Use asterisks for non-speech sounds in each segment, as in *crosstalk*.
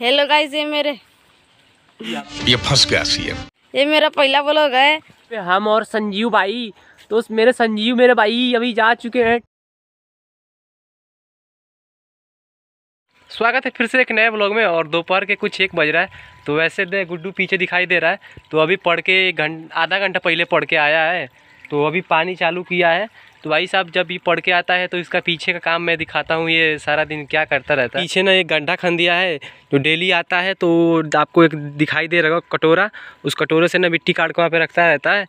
Hello guys ये मेरे ये फंस गया है ये मेरा पहला ब्लॉग है हम और संजीव भाई तो मेरे संजीव मेरे भाई अभी जा चुके हैं स्वागत है फिर से एक नए ब्लॉग में और दोपहर के कुछ एक बज रहा है तो वैसे दे तो गुड्डू पीछे दिखाई दे रहा है तो अभी पढ़ के घंटा आधा घंटा पहले पढ़ के आया है तो अभी पानी चालू किया है तो भाई साहब जब ये पढ़ के आता है तो इसका पीछे का काम मैं दिखाता हूँ ये सारा दिन क्या करता रहता है पीछे ना एक गड्ढा खन दिया है जो डेली आता है तो आपको एक दिखाई दे रहा कटोरा उस कटोरे से ना मिट्टी काट के वहाँ पर रखता रहता है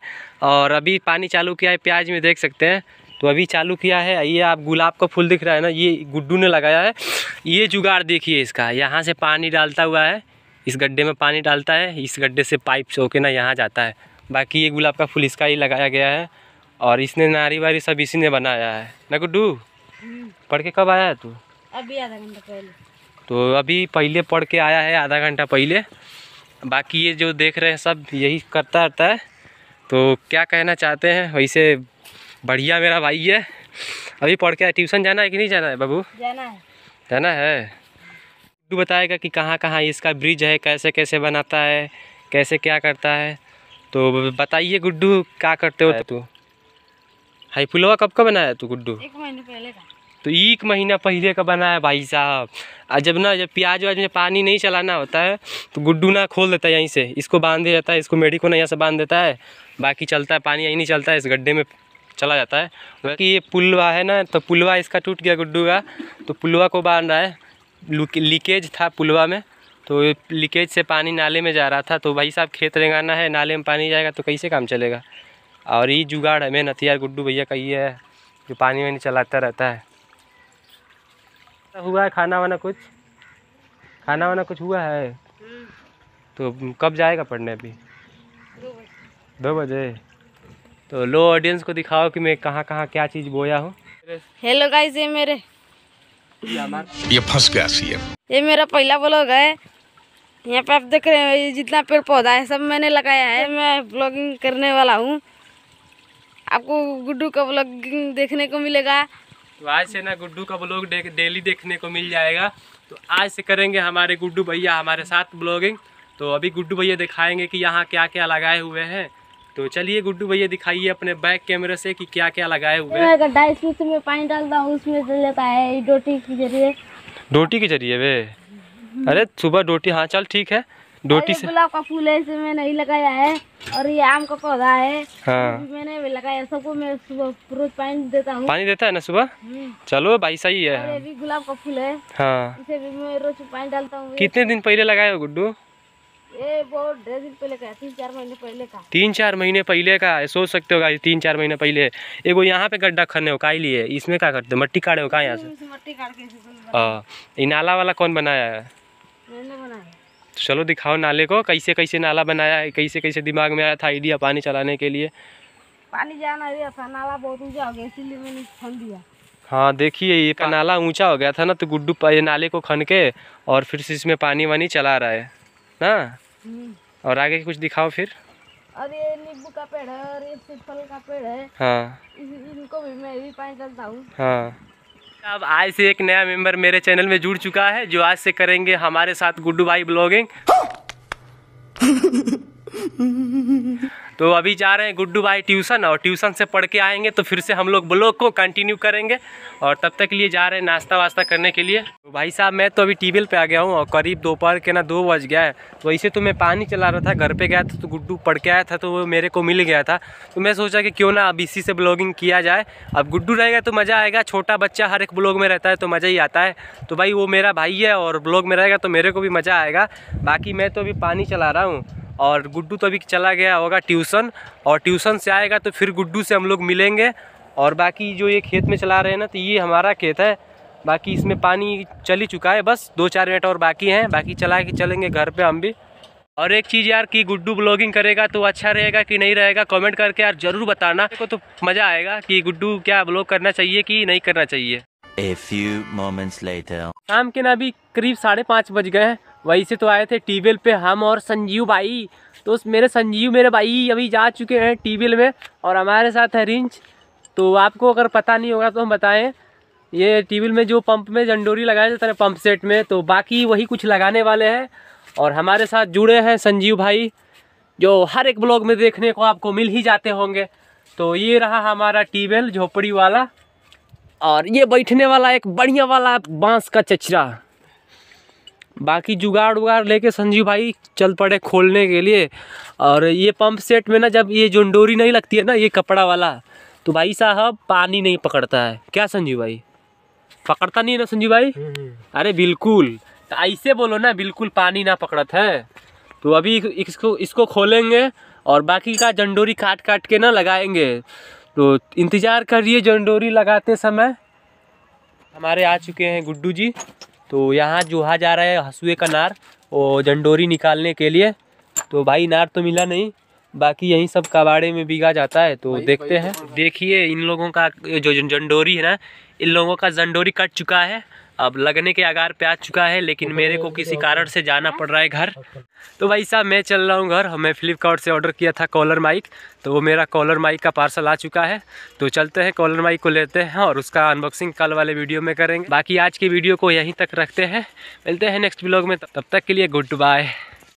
और अभी पानी चालू किया है प्याज में देख सकते हैं तो अभी चालू किया है ये आप गुलाब का फूल दिख रहा है ना ये गुड्डू ने लगाया है ये जुगाड़ देखिए इसका यहाँ से पानी डालता हुआ है इस गड्ढे में पानी डालता है इस गड्ढे से पाइप से होके ना यहाँ जाता है बाकी ये गुलाब का फूल इसका ही लगाया गया है और इसने नारी वारी सब इसी ने बनाया है ना गुड्डू हम्म। पढ़ के कब आया है तू अभी आधा घंटा पहले तो अभी पहले पढ़ के आया है आधा घंटा पहले बाकी ये जो देख रहे हैं सब यही करता रहता है तो क्या कहना चाहते हैं वैसे बढ़िया मेरा भाई है अभी पढ़ के ट्यूशन जाना है कि नहीं जाना है बाबू जाना है जाना है तू बताएगा कि कहाँ कहाँ इसका ब्रिज है कैसे कैसे बनाता है कैसे क्या करता है तो बताइए गुड्डू क्या करते हो तू हाई पुलवा कब का बनाया तू गुड्डू एक पहले का तो एक महीना पहले का बना है भाई साहब और जब ना जब प्याज व्याज में पानी नहीं चलाना होता है तो गुड्डू ना खोल देता है यहीं से इसको बांध दिया जाता है इसको मेढ़ी को ना यहाँ से बांध देता है बाकी चलता है पानी यहीं नहीं चलता है इस गड्ढे में चला जाता है बाकी ये पुलवा है ना तो पुलवा इसका टूट गया गुड्डू का तो पुलवा को बांध रहा है लीकेज था पुलवा में तो लीकेज से पानी नाले में जा रहा था तो भाई साहब खेत रेंगाना है नाले में पानी जाएगा तो कैसे काम चलेगा और ये जुगाड़ है मैं यार गुड्डू भैया का ये है जो पानी वानी चलाता रहता है हुआ है खाना वाना कुछ खाना वाना कुछ हुआ है तो कब जाएगा पढ़ने अभी दो बजे तो लो ऑडियंस को दिखाओ कि मैं कहाँ कहाँ क्या चीज़ बोया हूँ हेलो गाइस ये मेरे ये फंस गया सी ये मेरा पहला ब्लॉग है यहाँ पे आप देख रहे हैं जितना पेड़ पौधा है सब मैंने लगाया है मैं ब्लॉगिंग करने वाला हूँ आपको गुड्डू का ब्लॉगिंग देखने को मिलेगा तो आज से ना गुड्डू का ब्लॉग डेली देखने को मिल जाएगा तो आज से करेंगे हमारे गुड्डू भैया हमारे साथ ब्लॉगिंग तो अभी गुड्डू भैया दिखाएंगे कि यहाँ क्या क्या लगाए हुए हैं तो चलिए गुड्डू भैया दिखाइए अपने बैक कैमरे से कि क्या क्या लगाए हुए हैं गड्ढा इसमें से मैं पानी डालता हूँ उसमें से लेता है डोटी के जरिए डोटी के जरिए वे हम्म। अरे सुबह डोटी हाँ चल ठीक है डोटी से गुलाब का फूल है इसमें नहीं लगाया है और ये आम का पौधा है हाँ। मैंने भी लगाया सबको मैं सुबह रोज पानी देता हूँ पानी देता है ना सुबह हम्म। चलो भाई सही है गुलाब का फूल है हाँ इसे भी मैं रोज पानी डालता हूँ कितने दिन पहले लगाए हो गुड्डू ये बहुत ढेर दिन पहले का तीन चार महीने पहले का तीन चार महीने पहले का सोच सकते हो गाइस तीन चार महीने पहले एगो यहाँ पे गड्ढा खने हो काई लिए इसमें क्या करते हो मट्टी काटे हो कहा यहाँ से मट्टी काट के हाँ नाला वाला कौन बनाया है तो चलो दिखाओ नाले को कैसे कैसे नाला बनाया है कैसे कैसे दिमाग में आया था आइडिया पानी चलाने के लिए पानी जाना रहा था नाला बहुत ऊंचा हो गया इसीलिए मैंने खन दिया हाँ देखिए ये का नाला ऊंचा हो गया था ना तो गुड्डू ये नाले को खन के और फिर से इसमें पानी वानी चला रहा है ना हम्म। और आगे कुछ दिखाओ फिर अरे नींबू का पेड़ है और ये पीपल का पेड़ है हाँ इनको भी मैं भी पानी चलता हूँ हाँ साहब आज से एक नया मेंबर मेरे चैनल में जुड़ चुका है जो आज से करेंगे हमारे साथ गुड्डू भाई ब्लॉगिंग *laughs* तो अभी जा रहे हैं गुड्डू भाई ट्यूशन और ट्यूशन से पढ़ के आएंगे तो फिर से हम लोग ब्लॉग को कंटिन्यू करेंगे और तब तक के लिए जा रहे हैं नाश्ता वास्ता करने के लिए तो भाई साहब मैं तो अभी टीबेल पे आ गया हूँ और करीब दोपहर के ना दो बज गया है तो वैसे तो मैं पानी चला रहा था घर पर गया था तो गुड्डू पढ़ के आया था तो वो मेरे को मिल गया था तो मैं सोचा कि क्यों ना अब इसी से ब्लॉगिंग किया जाए अब गुड्डू रहेगा तो मज़ा आएगा छोटा बच्चा हर एक ब्लॉग में रहता है तो मज़ा ही आता है तो भाई वो मेरा भाई है और ब्लॉग में रहेगा तो मेरे को भी मज़ा आएगा बाकी मैं तो अभी पानी चला रहा हूँ और गुड्डू तो अभी चला गया होगा ट्यूसन और ट्यूसन से आएगा तो फिर गुड्डू से हम लोग मिलेंगे और बाकी जो ये खेत में चला रहे हैं ना तो ये हमारा खेत है बाकी इसमें पानी चल ही चुका है बस दो चार मिनट और बाकी हैं बाकी चला के चलेंगे घर पे हम भी और एक चीज़ यार कि गुड्डू ब्लॉगिंग करेगा तो अच्छा रहेगा कि नहीं रहेगा कमेंट करके यार ज़रूर बताना को तो मज़ा आएगा कि गुड्डू क्या ब्लॉग करना चाहिए कि नहीं करना चाहिए शाम के ना अभी करीब साढ़े पाँच बज गए हैं वहीं से तो आए थे टीबेल पे हम और संजीव भाई तो उस मेरे संजीव मेरे भाई अभी जा चुके हैं टीबेल में और हमारे साथ है रिंच तो आपको अगर पता नहीं होगा तो हम बताएं ये टीबेल में जो पंप में जंडोरी लगाया जाता है पंप सेट में तो बाकी वही कुछ लगाने वाले हैं और हमारे साथ जुड़े हैं संजीव भाई जो हर एक ब्लॉग में देखने को आपको मिल ही जाते होंगे तो ये रहा हमारा टीबेल झोपड़ी वाला और ये बैठने वाला एक बढ़िया वाला बांस का चचरा बाकी जुगाड़ उगाड़ लेके संजीव भाई चल पड़े खोलने के लिए और ये पंप सेट में ना जब ये जो डोरी नहीं लगती है ना ये कपड़ा वाला तो भाई साहब पानी नहीं पकड़ता है क्या संजीव भाई पकड़ता नहीं है ना संजीव भाई हम्म, हम्म। अरे बिल्कुल तो ऐसे बोलो ना बिल्कुल पानी ना पकड़ता है तो अभी इसको इसको खोलेंगे और बाकी का जंडोरी काट काट के ना लगाएंगे तो इंतज़ार करिए जंडोरी लगाते समय हमारे आ चुके हैं गुड्डू जी तो यहाँ जोहा जा रहा है हसुए का नार और जंडोरी निकालने के लिए तो भाई नार तो मिला नहीं बाकी यही सब कबाड़े में बिगा जाता है तो देखते तो हैं देखिए इन लोगों का जो जंडोरी है ना इन लोगों का जंडोरी कट चुका है अब लगने के आगार पे आ चुका है लेकिन मेरे को किसी कारण से जाना पड़ रहा है घर तो भाई साहब मैं चल रहा हूँ घर हमें फ्लिपकार्ट से ऑर्डर किया था कॉलर माइक तो वो मेरा कॉलर माइक का पार्सल आ चुका है तो चलते हैं कॉलर माइक को लेते हैं और उसका अनबॉक्सिंग कल वाले वीडियो में करेंगे बाकी आज की वीडियो को यहीं तक रखते हैं मिलते हैं नेक्स्ट ब्लॉग में तब तक के लिए गुड बाय